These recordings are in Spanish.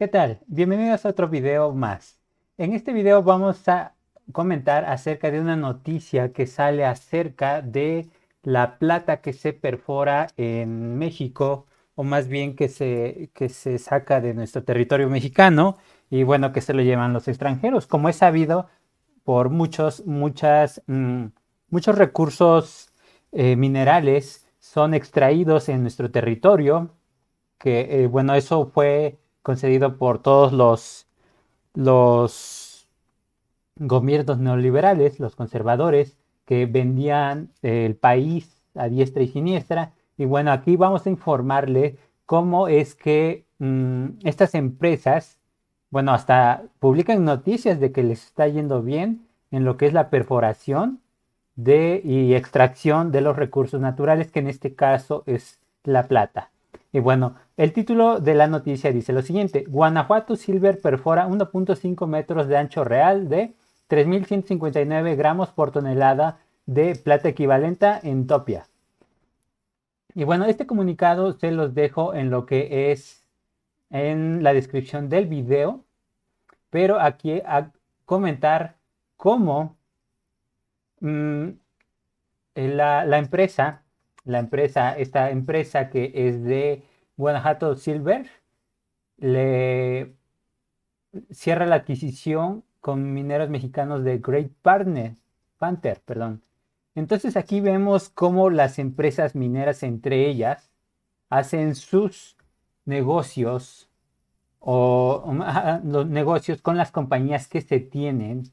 ¿Qué tal? Bienvenidos a otro video más. En este video vamos a comentar acerca de una noticia que sale acerca de la plata que se perfora en México o más bien que se, que se saca de nuestro territorio mexicano y bueno, que se lo llevan los extranjeros. Como es sabido por muchos, muchas, mm, muchos recursos eh, minerales son extraídos en nuestro territorio, que eh, bueno, eso fue concedido por todos los, los gobiernos neoliberales, los conservadores, que vendían el país a diestra y siniestra. Y bueno, aquí vamos a informarle cómo es que mm, estas empresas, bueno, hasta publican noticias de que les está yendo bien en lo que es la perforación de, y extracción de los recursos naturales, que en este caso es la plata. Y bueno, el título de la noticia dice lo siguiente, Guanajuato Silver perfora 1.5 metros de ancho real de 3.159 gramos por tonelada de plata equivalente en Topia. Y bueno, este comunicado se los dejo en lo que es en la descripción del video, pero aquí a comentar cómo mm, eh, la empresa la empresa, esta empresa que es de Guanajuato Silver, le cierra la adquisición con mineros mexicanos de Great Partner, Panther, perdón. Entonces aquí vemos cómo las empresas mineras entre ellas hacen sus negocios o, los negocios con las compañías que se tienen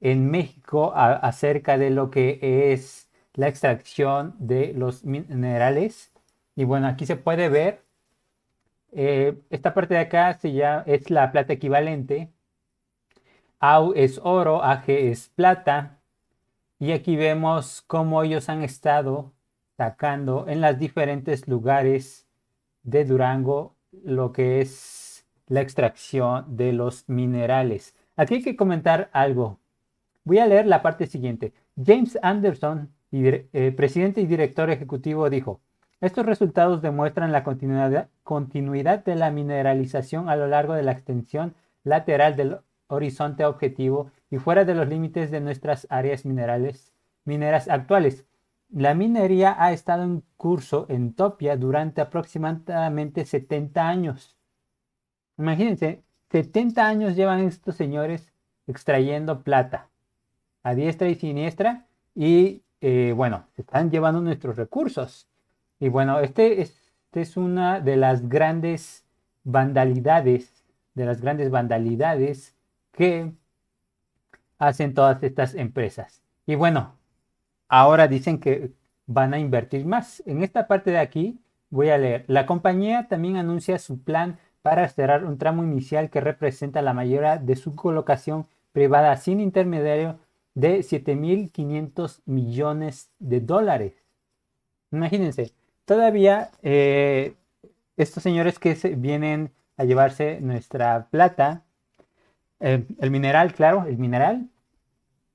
en México acerca de lo que es la extracción de los minerales. Y bueno, aquí se puede ver, eh, esta parte de acá es la plata equivalente. AU es oro, AG es plata. Y aquí vemos cómo ellos han estado sacando en los diferentes lugares de Durango lo que es la extracción de los minerales. Aquí hay que comentar algo. Voy a leer la parte siguiente. James Anderson y, eh, presidente y director ejecutivo, dijo, estos resultados demuestran la continuidad, continuidad de la mineralización a lo largo de la extensión lateral del horizonte objetivo y fuera de los límites de nuestras áreas minerales, mineras actuales. La minería ha estado en curso en Topia durante aproximadamente 70 años. Imagínense, 70 años llevan estos señores extrayendo plata a diestra y siniestra y eh, bueno, se están llevando nuestros recursos. Y bueno, este, este es una de las grandes vandalidades, de las grandes vandalidades que hacen todas estas empresas. Y bueno, ahora dicen que van a invertir más. En esta parte de aquí voy a leer. La compañía también anuncia su plan para cerrar un tramo inicial que representa la mayoría de su colocación privada sin intermediario de 7.500 millones de dólares. Imagínense, todavía eh, estos señores que se vienen a llevarse nuestra plata, el mineral, claro, el mineral,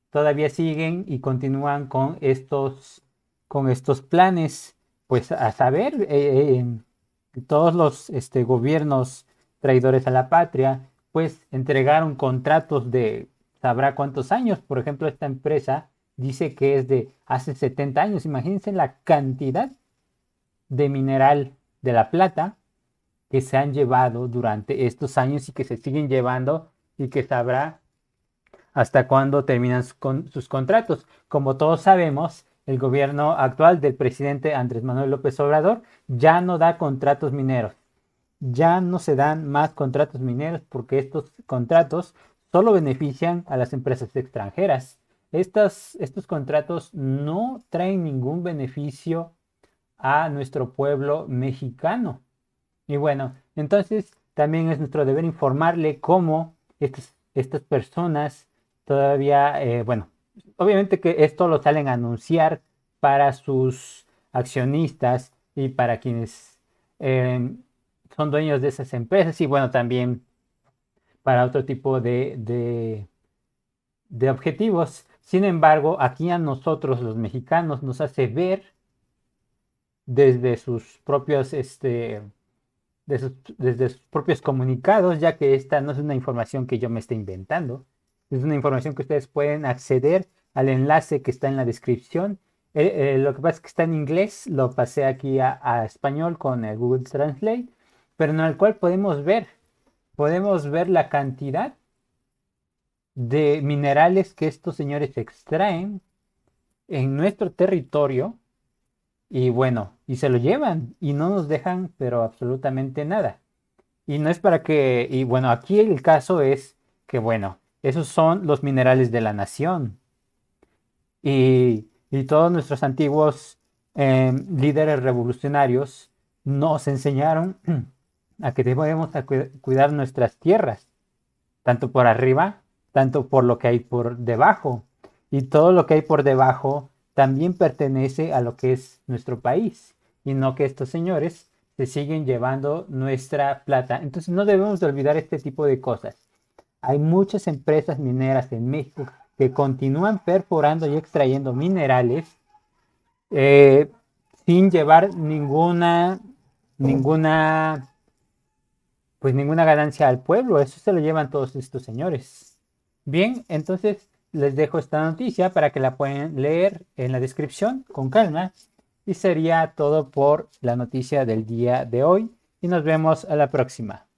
todavía siguen y continúan con estos, con estos planes. Pues a saber, eh, eh, todos los este, gobiernos traidores a la patria, pues entregaron contratos de sabrá cuántos años. Por ejemplo, esta empresa dice que es de hace 70 años. Imagínense la cantidad de mineral de la plata que se han llevado durante estos años y que se siguen llevando y que sabrá hasta cuándo terminan sus contratos. Como todos sabemos, el gobierno actual del presidente Andrés Manuel López Obrador ya no da contratos mineros. Ya no se dan más contratos mineros porque estos contratos solo benefician a las empresas extranjeras. Estas, estos contratos no traen ningún beneficio a nuestro pueblo mexicano. Y bueno, entonces también es nuestro deber informarle cómo estas, estas personas todavía, eh, bueno, obviamente que esto lo salen a anunciar para sus accionistas y para quienes eh, son dueños de esas empresas y bueno, también para otro tipo de, de, objetivos. Sin embargo, aquí a nosotros los mexicanos nos hace ver desde sus propios, este, desde sus propios comunicados, ya que esta no es una información que yo me esté inventando, es una información que ustedes pueden acceder al enlace que está en la descripción. Eh, eh, lo que pasa es que está en inglés, lo pasé aquí a, a español con el Google Translate, pero en el cual podemos ver podemos ver la cantidad de minerales que estos señores extraen en nuestro territorio y bueno, y se lo llevan y no nos dejan pero absolutamente nada. Y no es para que, y bueno, aquí el caso es que bueno, esos son los minerales de la nación. Y, todos nuestros antiguos eh, líderes revolucionarios nos enseñaron a que debemos cuidar nuestras tierras, tanto por arriba, tanto por lo que hay por debajo. Y todo lo que hay por debajo también pertenece a lo que es nuestro país, y no que estos señores se siguen llevando nuestra plata. Entonces no debemos de olvidar este tipo de cosas. Hay muchas empresas mineras en México que continúan perforando y extrayendo minerales eh, sin llevar ninguna, ninguna pues ninguna ganancia al pueblo, eso se lo llevan todos estos señores. Bien, entonces les dejo esta noticia para que la puedan leer en la descripción con calma. Y sería todo por la noticia del día de hoy y nos vemos a la próxima.